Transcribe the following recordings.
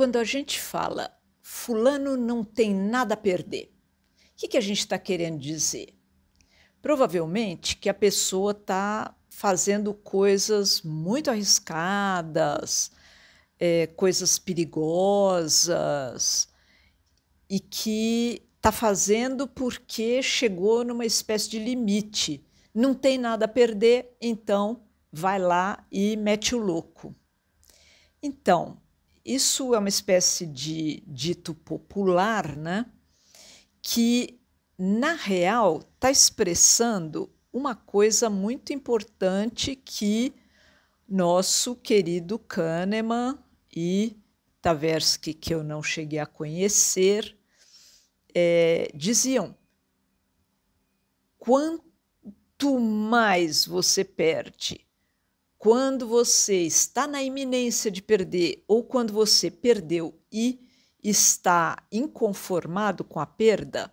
Quando a gente fala fulano não tem nada a perder, o que, que a gente está querendo dizer? Provavelmente que a pessoa está fazendo coisas muito arriscadas, é, coisas perigosas, e que está fazendo porque chegou numa espécie de limite. Não tem nada a perder, então vai lá e mete o louco. Então, isso é uma espécie de dito popular, né? que na real está expressando uma coisa muito importante que nosso querido Kahneman e Tversky, que eu não cheguei a conhecer, é, diziam: quanto mais você perde quando você está na iminência de perder ou quando você perdeu e está inconformado com a perda,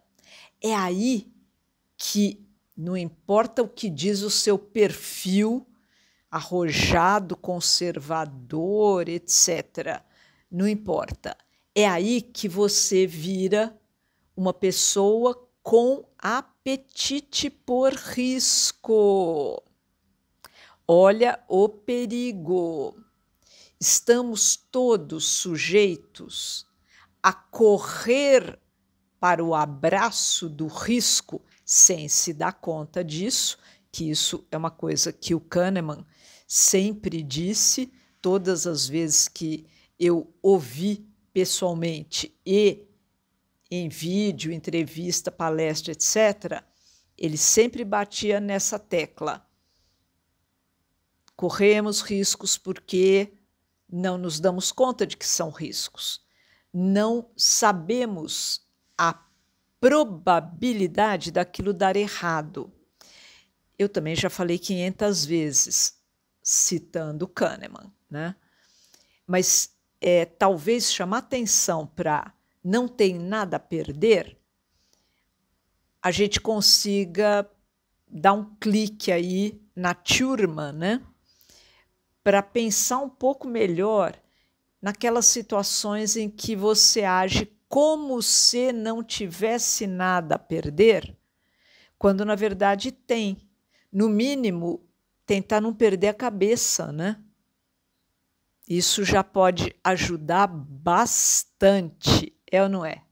é aí que não importa o que diz o seu perfil arrojado, conservador, etc. Não importa. É aí que você vira uma pessoa com apetite por risco. Olha o perigo. Estamos todos sujeitos a correr para o abraço do risco sem se dar conta disso, que isso é uma coisa que o Kahneman sempre disse, todas as vezes que eu ouvi pessoalmente e em vídeo, entrevista, palestra, etc., ele sempre batia nessa tecla. Corremos riscos porque não nos damos conta de que são riscos. Não sabemos a probabilidade daquilo dar errado. Eu também já falei 500 vezes, citando Kahneman, né? Mas é, talvez chamar atenção para não tem nada a perder, a gente consiga dar um clique aí na turma, né? para pensar um pouco melhor naquelas situações em que você age como se não tivesse nada a perder, quando na verdade tem. No mínimo, tentar não perder a cabeça, né? Isso já pode ajudar bastante, é ou não é?